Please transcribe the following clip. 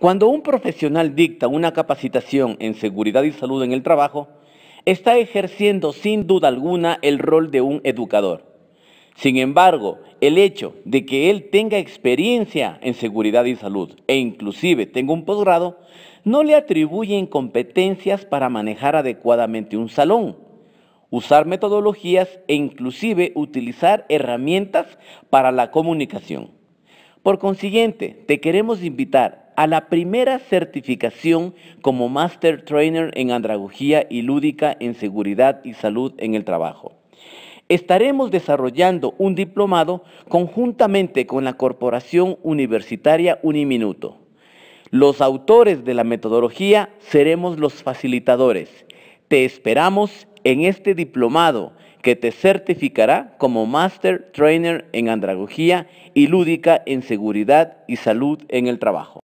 Cuando un profesional dicta una capacitación en seguridad y salud en el trabajo, está ejerciendo sin duda alguna el rol de un educador. Sin embargo, el hecho de que él tenga experiencia en seguridad y salud e inclusive tenga un posgrado, no le atribuyen competencias para manejar adecuadamente un salón, usar metodologías e inclusive utilizar herramientas para la comunicación. Por consiguiente, te queremos invitar a la primera certificación como Master Trainer en Andragogía y Lúdica en Seguridad y Salud en el Trabajo. Estaremos desarrollando un diplomado conjuntamente con la Corporación Universitaria Uniminuto. Los autores de la metodología seremos los facilitadores. Te esperamos en este diplomado que te certificará como Master Trainer en Andragogía y Lúdica en Seguridad y Salud en el Trabajo.